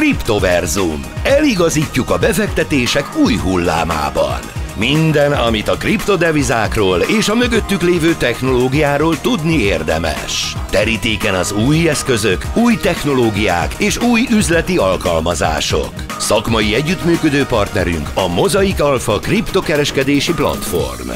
Kriptoverzum. Eligazítjuk a befektetések új hullámában. Minden, amit a kriptodevizákról és a mögöttük lévő technológiáról tudni érdemes. Terítéken az új eszközök, új technológiák és új üzleti alkalmazások. Szakmai együttműködő partnerünk a Mozaik Alpha kriptokereskedési platform.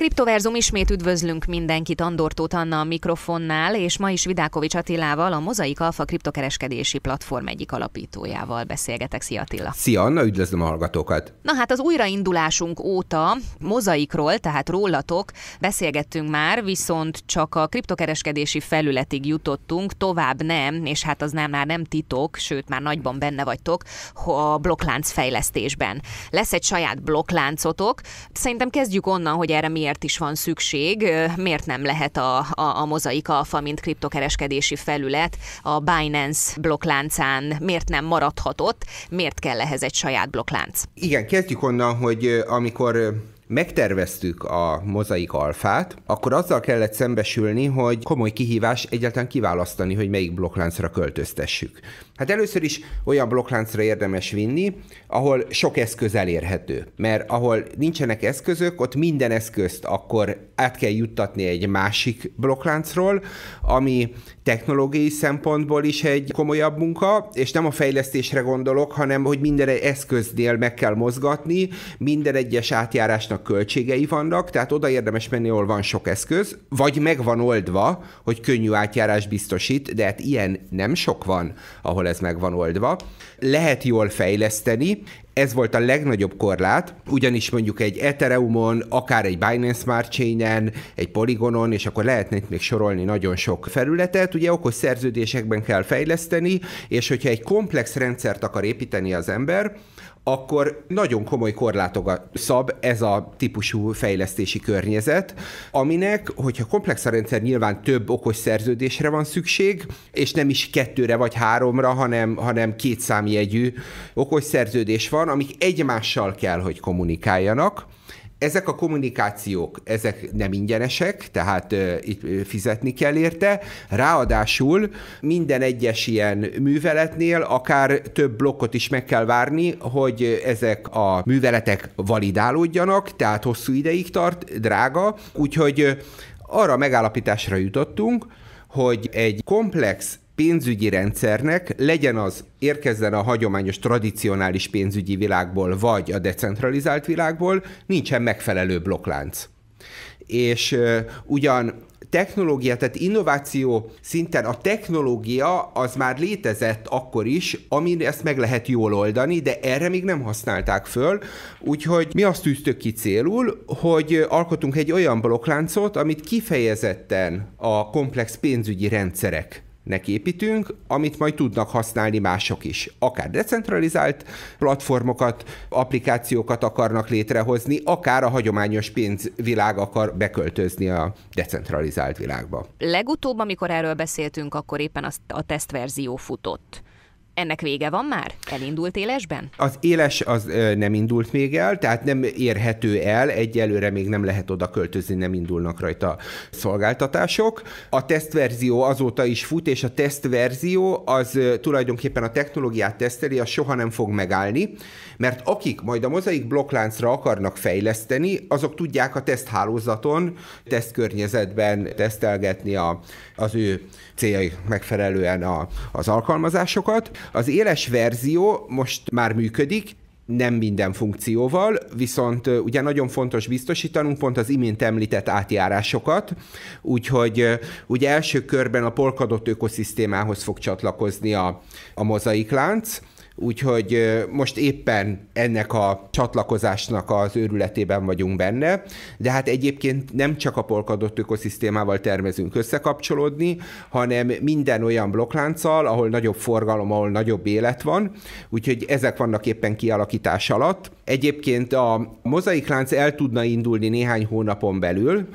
Kriptoverzum ismét üdvözlünk mindenkit, Andor Tóth Anna a mikrofonnál, és ma is Vidákovics Attilával, a Mozaik Alfa kriptokereskedési platform egyik alapítójával beszélgetek. Szia Attila! Szia Anna, üdvözlöm a hallgatókat! Na hát az újraindulásunk óta Mozaikról, tehát rólatok beszélgettünk már, viszont csak a kriptokereskedési felületig jutottunk, tovább nem, és hát az nem, már nem titok, sőt már nagyban benne vagytok a blokklánc fejlesztésben. Lesz egy saját blokkláncotok, szerintem kezdjük onnan, hogy erre mi miért is van szükség, miért nem lehet a, a, a mozaik alfa, mint kriptokereskedési felület a Binance blokkláncán, miért nem maradhatott, miért kell ehhez egy saját blokklánc? Igen, kezdjük onnan, hogy amikor megterveztük a mozaik alfát, akkor azzal kellett szembesülni, hogy komoly kihívás egyáltalán kiválasztani, hogy melyik blokkláncra költöztessük. Hát először is olyan blokkláncra érdemes vinni, ahol sok eszköz elérhető. Mert ahol nincsenek eszközök, ott minden eszközt akkor át kell juttatni egy másik blokkláncról, ami technológiai szempontból is egy komolyabb munka, és nem a fejlesztésre gondolok, hanem hogy minden eszköznél meg kell mozgatni, minden egyes átjárásnak annak költségei vannak, tehát oda érdemes menni, ahol van sok eszköz, vagy meg van oldva, hogy könnyű átjárás biztosít, de hát ilyen nem sok van, ahol ez meg van oldva. Lehet jól fejleszteni, ez volt a legnagyobb korlát, ugyanis mondjuk egy Ethereumon, akár egy Binance Smart Chain-en, egy Polygonon, és akkor lehetne itt még sorolni nagyon sok felületet, ugye okos szerződésekben kell fejleszteni, és hogyha egy komplex rendszert akar építeni az ember, akkor nagyon komoly korlátokat szab ez a típusú fejlesztési környezet, aminek, hogyha komplex a rendszer, nyilván több okos szerződésre van szükség, és nem is kettőre vagy háromra, hanem, hanem két számjegyű okos szerződés van, amik egymással kell, hogy kommunikáljanak, ezek a kommunikációk, ezek nem ingyenesek, tehát itt fizetni kell érte. Ráadásul minden egyes ilyen műveletnél akár több blokkot is meg kell várni, hogy ezek a műveletek validálódjanak, tehát hosszú ideig tart, drága. Úgyhogy arra megállapításra jutottunk, hogy egy komplex pénzügyi rendszernek, legyen az érkezzen a hagyományos, tradicionális pénzügyi világból, vagy a decentralizált világból, nincsen megfelelő blokklánc. És ugyan technológia, tehát innováció szinten a technológia az már létezett akkor is, ami ezt meg lehet jól oldani, de erre még nem használták föl, úgyhogy mi azt tűztök ki célul, hogy alkotunk egy olyan blokkláncot, amit kifejezetten a komplex pénzügyi rendszerek nek építünk, amit majd tudnak használni mások is. Akár decentralizált platformokat, applikációkat akarnak létrehozni, akár a hagyományos pénzvilág akar beköltözni a decentralizált világba. Legutóbb, amikor erről beszéltünk, akkor éppen a tesztverzió futott. Ennek vége van már? Elindult élesben? Az éles az nem indult még el, tehát nem érhető el, egyelőre még nem lehet oda költözni, nem indulnak rajta szolgáltatások. A tesztverzió azóta is fut, és a tesztverzió az tulajdonképpen a technológiát teszteli, az soha nem fog megállni, mert akik majd a mozaik blokkláncra akarnak fejleszteni, azok tudják a teszthálózaton, tesztkörnyezetben tesztelgetni a, az ő céljai megfelelően a, az alkalmazásokat, az éles verzió most már működik, nem minden funkcióval, viszont ugye nagyon fontos biztosítanunk pont az imént említett átjárásokat, úgyhogy ugye első körben a polkadott ökoszisztémához fog csatlakozni a, a mozaiklánc, lánc, Úgyhogy most éppen ennek a csatlakozásnak az őrületében vagyunk benne, de hát egyébként nem csak a polkadott ökoszisztémával tervezünk összekapcsolódni, hanem minden olyan blokklánccal, ahol nagyobb forgalom, ahol nagyobb élet van, úgyhogy ezek vannak éppen kialakítás alatt. Egyébként a mozaiklánc el tudna indulni néhány hónapon belül,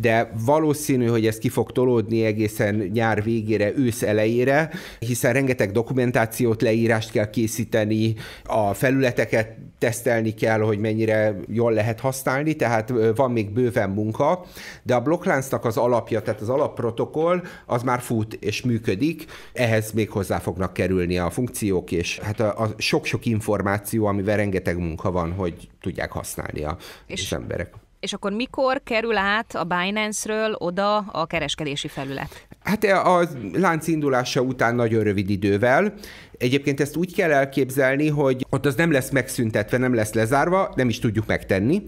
de valószínű, hogy ez ki fog tolódni egészen nyár végére, ősz elejére, hiszen rengeteg dokumentációt, leírást kell készíteni, a felületeket tesztelni kell, hogy mennyire jól lehet használni, tehát van még bőven munka, de a blokkláncnak az alapja, tehát az alapprotokoll, az már fut és működik, ehhez még hozzá fognak kerülni a funkciók, és hát a, a sok-sok információ, amivel rengeteg munka van, hogy tudják használni a, és az emberek és akkor mikor kerül át a Binance-ről oda a kereskedési felület? Hát e, a lánc indulása után nagyon rövid idővel. Egyébként ezt úgy kell elképzelni, hogy ott az nem lesz megszüntetve, nem lesz lezárva, nem is tudjuk megtenni,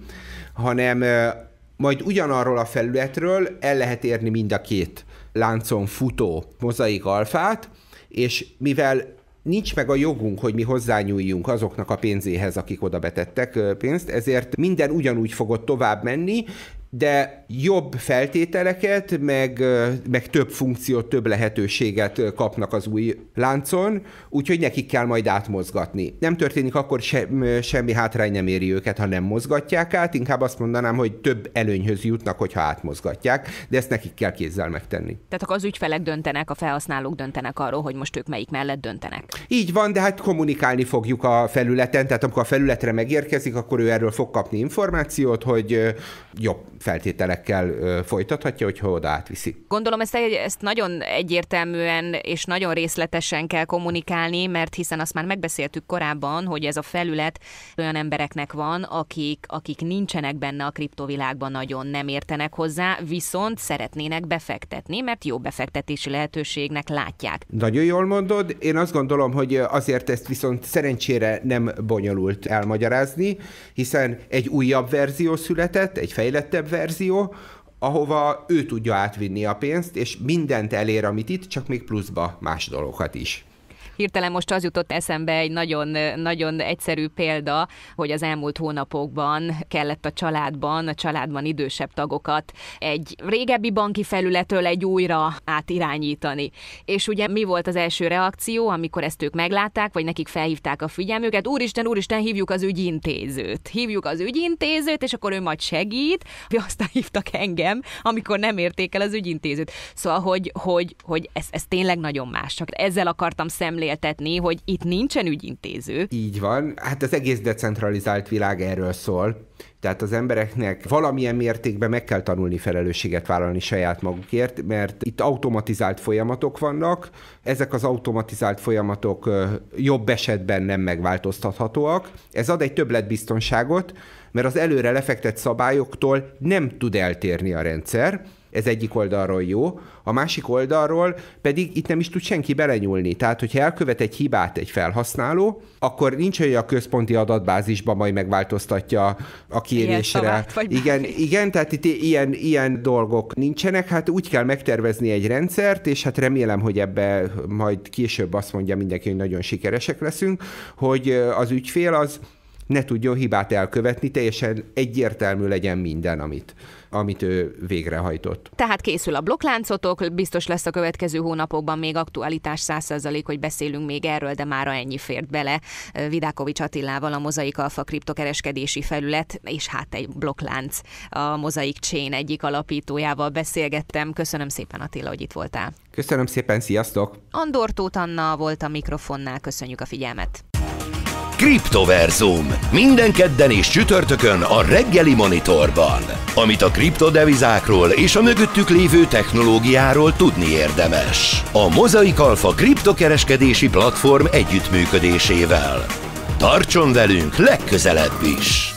hanem e, majd ugyanarról a felületről el lehet érni mind a két láncon futó mozaik alfát, és mivel nincs meg a jogunk, hogy mi hozzányúljunk azoknak a pénzéhez, akik oda betettek pénzt, ezért minden ugyanúgy fogott tovább menni, de jobb feltételeket, meg, meg több funkciót, több lehetőséget kapnak az új láncon, úgyhogy nekik kell majd átmozgatni. Nem történik akkor se, semmi hátrány nem éri őket, ha nem mozgatják át, inkább azt mondanám, hogy több előnyhöz jutnak, hogyha átmozgatják, de ezt nekik kell kézzel megtenni. Tehát akkor az ügyfelek döntenek, a felhasználók döntenek arról, hogy most ők melyik mellett döntenek. Így van, de hát kommunikálni fogjuk a felületen, tehát amikor a felületre megérkezik, akkor ő erről fog kapni információt, hogy jobb feltételekkel folytathatja, hogyha oda átviszi. Gondolom ezt, ezt nagyon egyértelműen és nagyon részletesen kell kommunikálni, mert hiszen azt már megbeszéltük korábban, hogy ez a felület olyan embereknek van, akik, akik nincsenek benne a kriptovilágban nagyon, nem értenek hozzá, viszont szeretnének befektetni, mert jó befektetési lehetőségnek látják. Nagyon jól mondod, én azt gondolom, hogy azért ezt viszont szerencsére nem bonyolult elmagyarázni, hiszen egy újabb verzió született, egy fejlettebb verzió, ahova ő tudja átvinni a pénzt, és mindent elér, amit itt, csak még pluszba más dolgokat is. Hirtelen most az jutott eszembe egy nagyon, nagyon egyszerű példa, hogy az elmúlt hónapokban kellett a családban, a családban idősebb tagokat egy régebbi banki felületől egy újra átirányítani. És ugye mi volt az első reakció, amikor ezt ők meglátták, vagy nekik felhívták a figyelmüket, úristen, úristen, hívjuk az ügyintézőt. Hívjuk az ügyintézőt, és akkor ő majd segít. Aztán hívtak engem, amikor nem érték el az ügyintézőt. Szóval, hogy, hogy, hogy ez, ez tényleg nagyon más. Csak ezzel akartam szemlélni szemléltetni, hogy itt nincsen ügyintéző. Így van. Hát az egész decentralizált világ erről szól. Tehát az embereknek valamilyen mértékben meg kell tanulni felelősséget vállalni saját magukért, mert itt automatizált folyamatok vannak, ezek az automatizált folyamatok jobb esetben nem megváltoztathatóak. Ez ad egy többletbiztonságot, mert az előre lefektett szabályoktól nem tud eltérni a rendszer, ez egyik oldalról jó, a másik oldalról pedig itt nem is tud senki belenyúlni. Tehát, hogyha elkövet egy hibát egy felhasználó, akkor nincs olyan a központi adatbázisban majd megváltoztatja a kérésre. Igen, igen, tehát itt ilyen, ilyen dolgok nincsenek, hát úgy kell megtervezni egy rendszert, és hát remélem, hogy ebbe majd később azt mondja mindenki, hogy nagyon sikeresek leszünk, hogy az ügyfél az ne tudjon hibát elkövetni, teljesen egyértelmű legyen minden, amit, amit ő végrehajtott. Tehát készül a blokkláncotok, biztos lesz a következő hónapokban még aktualitás 100% hogy beszélünk még erről, de mára ennyi fért bele. Vidákovics Attilával a Mozaik Alfa kriptokereskedési felület, és hát egy blokklánc a Mozaik Chain egyik alapítójával beszélgettem. Köszönöm szépen Attila, hogy itt voltál. Köszönöm szépen, sziasztok! Andor Tóth Anna volt a mikrofonnál, köszönjük a figyelmet! Kriptoverzum. Minden kedden és csütörtökön a reggeli monitorban. Amit a kriptodevizákról és a mögöttük lévő technológiáról tudni érdemes. A Mozaik Alfa kriptokereskedési platform együttműködésével. Tartson velünk legközelebb is!